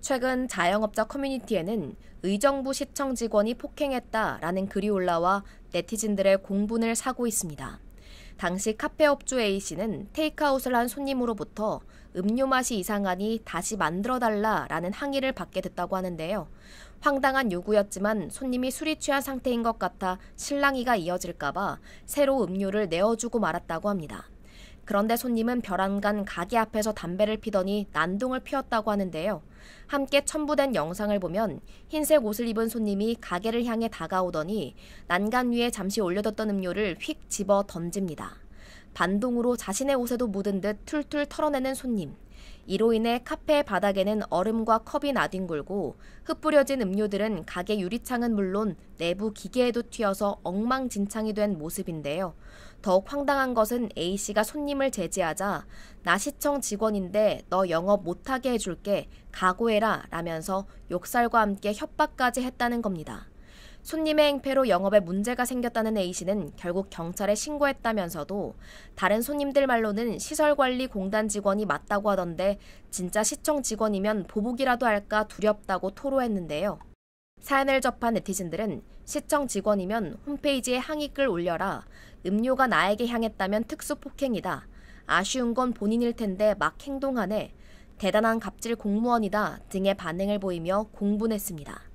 최근 자영업자 커뮤니티에는 의정부 시청 직원이 폭행했다라는 글이 올라와 네티즌들의 공분을 사고 있습니다. 당시 카페 업주 A씨는 테이크아웃을 한 손님으로부터 음료 맛이 이상하니 다시 만들어달라라는 항의를 받게 됐다고 하는데요. 황당한 요구였지만 손님이 술이 취한 상태인 것 같아 실랑이가 이어질까봐 새로 음료를 내어주고 말았다고 합니다. 그런데 손님은 벼란간 가게 앞에서 담배를 피더니 난동을 피웠다고 하는데요. 함께 첨부된 영상을 보면 흰색 옷을 입은 손님이 가게를 향해 다가오더니 난간 위에 잠시 올려뒀던 음료를 휙 집어 던집니다. 반동으로 자신의 옷에도 묻은 듯 툴툴 털어내는 손님. 이로 인해 카페 바닥에는 얼음과 컵이 나뒹굴고 흩뿌려진 음료들은 가게 유리창은 물론 내부 기계에도 튀어서 엉망진창이 된 모습인데요. 더욱 황당한 것은 A씨가 손님을 제지하자 나시청 직원인데 너 영업 못하게 해줄게 각오해라 라면서 욕설과 함께 협박까지 했다는 겁니다. 손님의 행패로 영업에 문제가 생겼다는 A씨는 결국 경찰에 신고했다면서도 다른 손님들 말로는 시설관리공단 직원이 맞다고 하던데 진짜 시청 직원이면 보복이라도 할까 두렵다고 토로했는데요. 사연을 접한 네티즌들은 시청 직원이면 홈페이지에 항의글 올려라. 음료가 나에게 향했다면 특수폭행이다. 아쉬운 건 본인일 텐데 막 행동하네. 대단한 갑질 공무원이다 등의 반응을 보이며 공분했습니다.